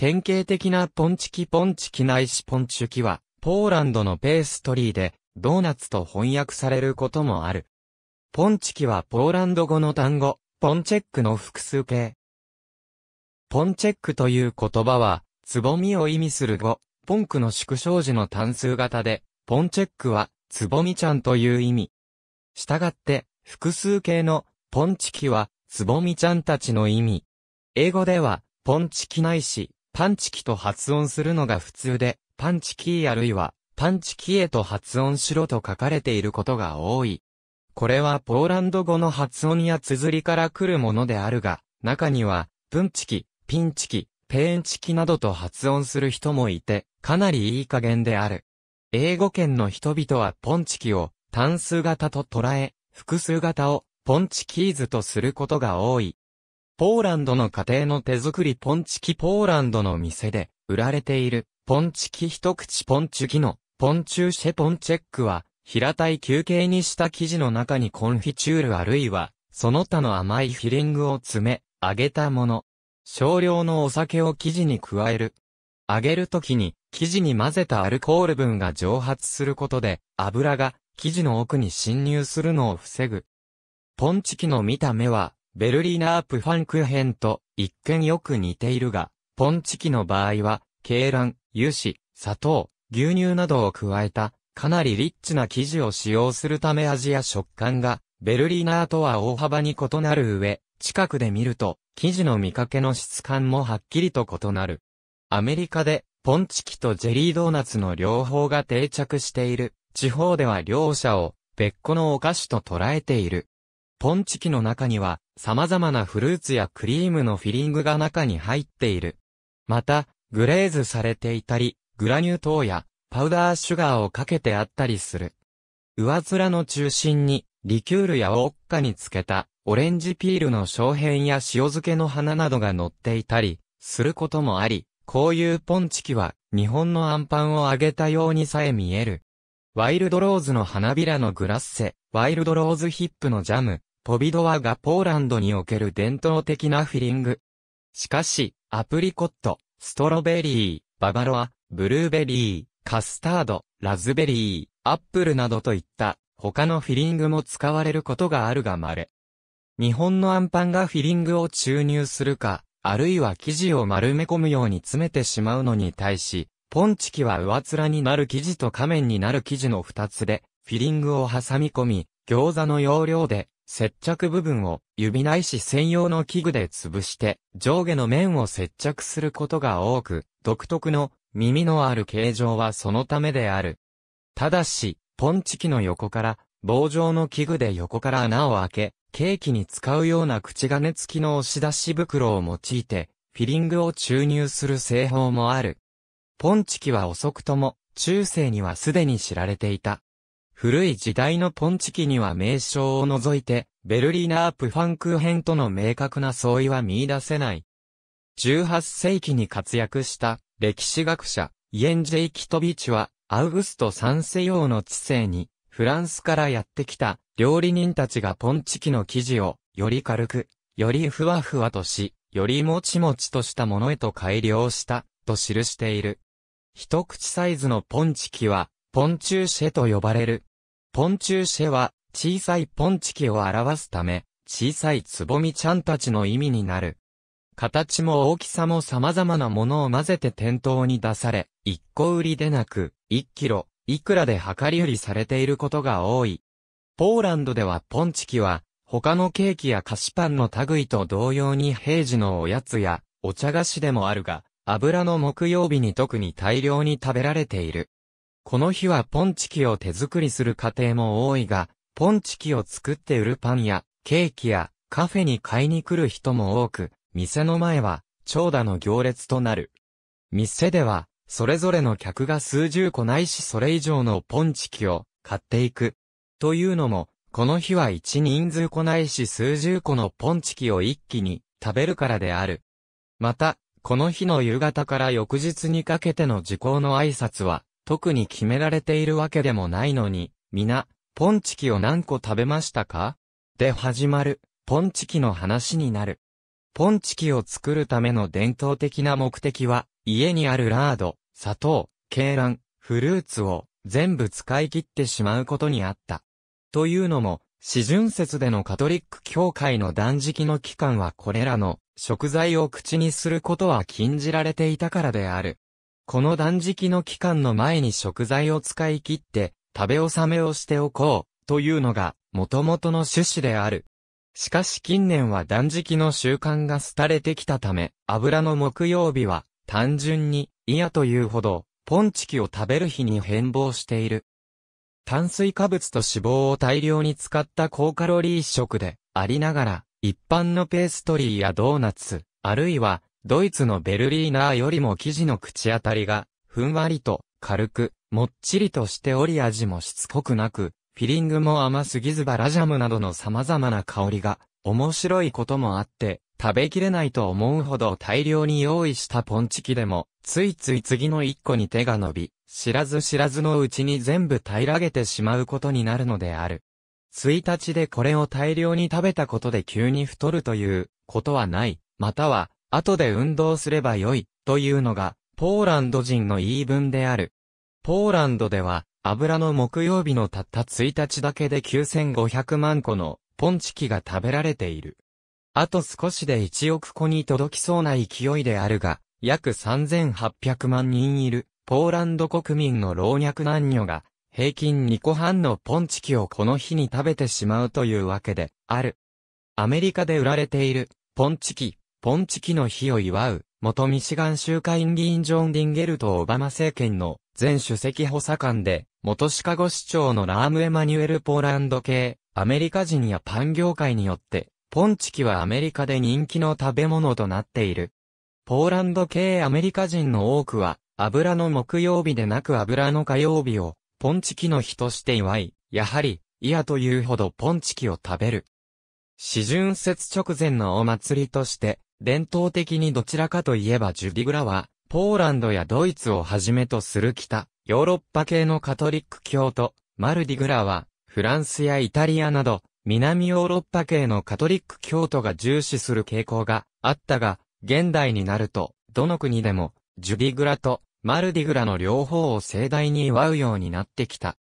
典型的なポンチキポンチキないしポンチュキは、ポーランドのペーストリーで、ドーナツと翻訳されることもある。ポンチキはポーランド語の単語、ポンチェックの複数形。ポンチェックという言葉は、つぼみを意味する語、ポンクの縮小時の単数型で、ポンチェックは、つぼみちゃんという意味。したがって、複数形の、ポンチキは、つぼみちゃんたちの意味。英語では、ポンチキないし、パンチキと発音するのが普通で、パンチキーあるいは、パンチキエと発音しろと書かれていることが多い。これはポーランド語の発音や綴りから来るものであるが、中には、プンチキ、ピンチキ、ペーンチキなどと発音する人もいて、かなりいい加減である。英語圏の人々はポンチキを単数型と捉え、複数型をポンチキーズとすることが多い。ポーランドの家庭の手作りポンチキポーランドの店で売られているポンチキ一口ポンチキのポンチューシェポンチェックは平たい球形にした生地の中にコンフィチュールあるいはその他の甘いフィリングを詰め揚げたもの。少量のお酒を生地に加える。揚げるときに生地に混ぜたアルコール分が蒸発することで油が生地の奥に侵入するのを防ぐ。ポンチキの見た目はベルリーナープファンク編と一見よく似ているが、ポンチキの場合は、鶏卵、油脂、砂糖、牛乳などを加えた、かなりリッチな生地を使用するため味や食感が、ベルリーナーとは大幅に異なる上、近くで見ると、生地の見かけの質感もはっきりと異なる。アメリカで、ポンチキとジェリードーナツの両方が定着している。地方では両者を別個のお菓子と捉えている。ポンチキの中には、様々なフルーツやクリームのフィリングが中に入っている。また、グレーズされていたり、グラニュー糖や、パウダーシュガーをかけてあったりする。上面の中心に、リキュールやウォッカにつけた、オレンジピールの小片や塩漬けの花などが乗っていたり、することもあり、こういうポンチキは、日本のアンパンを揚げたようにさえ見える。ワイルドローズの花びらのグラッセ、ワイルドローズヒップのジャム、ポビドワがポーランドにおける伝統的なフィリング。しかし、アプリコット、ストロベリー、ババロア、ブルーベリー、カスタード、ラズベリー、アップルなどといった他のフィリングも使われることがあるが稀。日本のアンパンがフィリングを注入するか、あるいは生地を丸め込むように詰めてしまうのに対し、ポンチキは上面になる生地と仮面になる生地の二つで、フィリングを挟み込み、餃子の要領で接着部分を指ないし専用の器具で潰して上下の面を接着することが多く、独特の耳のある形状はそのためである。ただし、ポンチキの横から棒状の器具で横から穴を開け、ケーキに使うような口金付きの押し出し袋を用いて、フィリングを注入する製法もある。ポンチキは遅くとも、中世にはすでに知られていた。古い時代のポンチキには名称を除いて、ベルリーナープファンクー編との明確な相違は見出せない。18世紀に活躍した歴史学者、イエンジェイ・キトビチは、アウグスト三世王の知性に、フランスからやってきた料理人たちがポンチキの生地を、より軽く、よりふわふわとし、よりもちもちとしたものへと改良した、と記している。一口サイズのポンチキは、ポンチューシェと呼ばれる、ポンチューシェは、小さいポンチキを表すため、小さいつぼみちゃんたちの意味になる。形も大きさも様々なものを混ぜて店頭に出され、一個売りでなく、一キロ、いくらで量り売りされていることが多い。ポーランドではポンチキは、他のケーキや菓子パンの類と同様に平時のおやつや、お茶菓子でもあるが、油の木曜日に特に大量に食べられている。この日はポンチキを手作りする家庭も多いが、ポンチキを作って売るパンやケーキやカフェに買いに来る人も多く、店の前は長蛇の行列となる。店では、それぞれの客が数十個ないしそれ以上のポンチキを買っていく。というのも、この日は一人数来ないし数十個のポンチキを一気に食べるからである。また、この日の夕方から翌日にかけての時効の挨拶は、特に決められているわけでもないのに、皆、ポンチキを何個食べましたかで始まる、ポンチキの話になる。ポンチキを作るための伝統的な目的は、家にあるラード、砂糖、鶏卵、フルーツを全部使い切ってしまうことにあった。というのも、四巡節でのカトリック教会の断食の期間はこれらの食材を口にすることは禁じられていたからである。この断食の期間の前に食材を使い切って、食べ納めをしておこう、というのが、元々の趣旨である。しかし近年は断食の習慣が廃れてきたため、油の木曜日は、単純に、嫌というほど、ポンチキを食べる日に変貌している。炭水化物と脂肪を大量に使った高カロリー食でありながら、一般のペーストリーやドーナツ、あるいはドイツのベルリーナーよりも生地の口当たりが、ふんわりと、軽く、もっちりとしており味もしつこくなく、フィリングも甘すぎずバラジャムなどの様々な香りが、面白いこともあって、食べきれないと思うほど大量に用意したポンチキでも、ついつい次の一個に手が伸び、知らず知らずのうちに全部平らげてしまうことになるのである。1日でこれを大量に食べたことで急に太るということはない、または後で運動すればよい、というのが、ポーランド人の言い分である。ポーランドでは、油の木曜日のたった1日だけで9500万個のポンチキが食べられている。あと少しで1億個に届きそうな勢いであるが、約3800万人いるポーランド国民の老若男女が平均2個半のポンチキをこの日に食べてしまうというわけである。アメリカで売られているポンチキポンチキの日を祝う、元ミシガン州会議員ジョン・ディンゲルト・オバマ政権の前主席補佐官で、元シカゴ市長のラーム・エマニュエル・ポーランド系、アメリカ人やパン業界によって、ポンチキはアメリカで人気の食べ物となっている。ポーランド系アメリカ人の多くは、油の木曜日でなく油の火曜日を、ポンチキの日として祝い、やはり、嫌というほどポンチキを食べる。四旬節直前のお祭りとして、伝統的にどちらかといえばジュディグラは、ポーランドやドイツをはじめとする北、ヨーロッパ系のカトリック教徒、マルディグラは、フランスやイタリアなど、南ヨーロッパ系のカトリック教徒が重視する傾向があったが、現代になると、どの国でも、ジュディグラとマルディグラの両方を盛大に祝うようになってきた。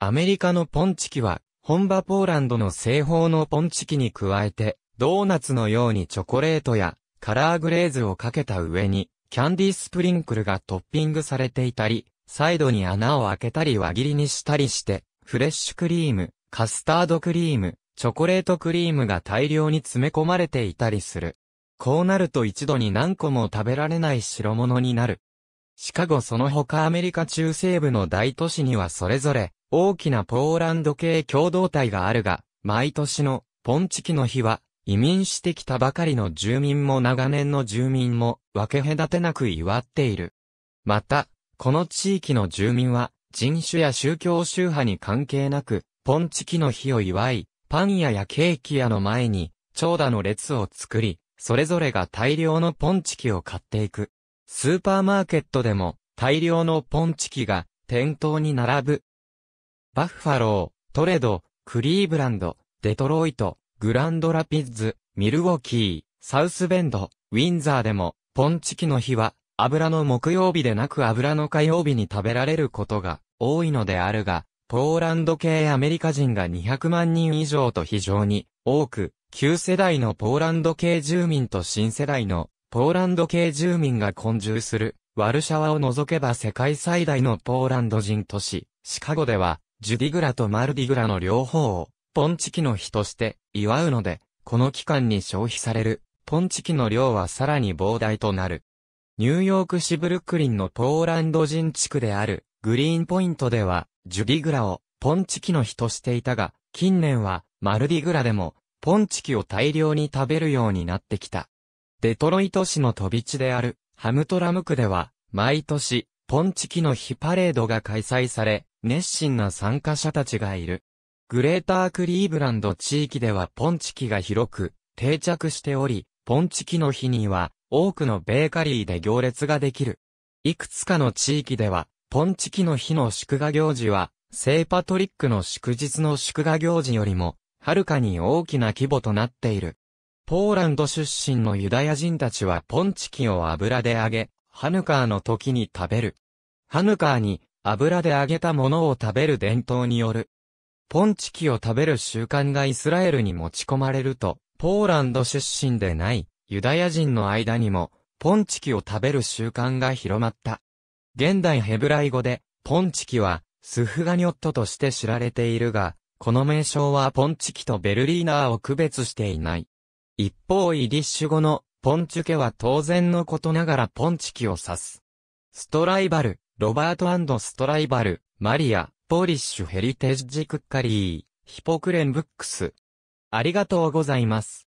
アメリカのポンチキは、本場ポーランドの西方のポンチキに加えて、ドーナツのようにチョコレートやカラーグレーズをかけた上にキャンディースプリンクルがトッピングされていたり、サイドに穴を開けたり輪切りにしたりして、フレッシュクリーム、カスタードクリーム、チョコレートクリームが大量に詰め込まれていたりする。こうなると一度に何個も食べられない白物になる。シカゴその他アメリカ中西部の大都市にはそれぞれ大きなポーランド系共同体があるが、毎年のポンチキの日は移民してきたばかりの住民も長年の住民も分け隔てなく祝っている。また、この地域の住民は人種や宗教宗派に関係なく、ポンチキの日を祝い、パン屋やケーキ屋の前に長蛇の列を作り、それぞれが大量のポンチキを買っていく。スーパーマーケットでも大量のポンチキが店頭に並ぶ。バッファロー、トレド、クリーブランド、デトロイト、グランドラピッズ、ミルウォーキー、サウスベンド、ウィンザーでも、ポンチキの日は、油の木曜日でなく油の火曜日に食べられることが多いのであるが、ポーランド系アメリカ人が200万人以上と非常に多く、旧世代のポーランド系住民と新世代のポーランド系住民が混住する、ワルシャワを除けば世界最大のポーランド人都市、シカゴでは、ジュディグラとマルディグラの両方をポンチキの日として祝うので、この期間に消費されるポンチキの量はさらに膨大となる。ニューヨーク市ブルックリンのポーランド人地区であるグリーンポイントではジュディグラをポンチキの日としていたが、近年はマルディグラでもポンチキを大量に食べるようになってきた。デトロイト市の飛び地であるハムトラム区では毎年ポンチキの日パレードが開催され、熱心な参加者たちがいる。グレータークリーブランド地域ではポンチキが広く定着しており、ポンチキの日には多くのベーカリーで行列ができる。いくつかの地域では、ポンチキの日の祝賀行事は、聖パトリックの祝日の祝賀行事よりも、はるかに大きな規模となっている。ポーランド出身のユダヤ人たちはポンチキを油で揚げ、ハヌカーの時に食べる。ハヌカーに油で揚げたものを食べる伝統によるポンチキを食べる習慣がイスラエルに持ち込まれると、ポーランド出身でないユダヤ人の間にも、ポンチキを食べる習慣が広まった。現代ヘブライ語で、ポンチキは、スフガニョットとして知られているが、この名称はポンチキとベルリーナーを区別していない。一方、イディッシュ語のポンチュケは当然のことながらポンチキを指す。ストライバル、ロバートストライバル、マリア、ポーリッシュヘリテージクッカリー、ヒポクレンブックス。ありがとうございます。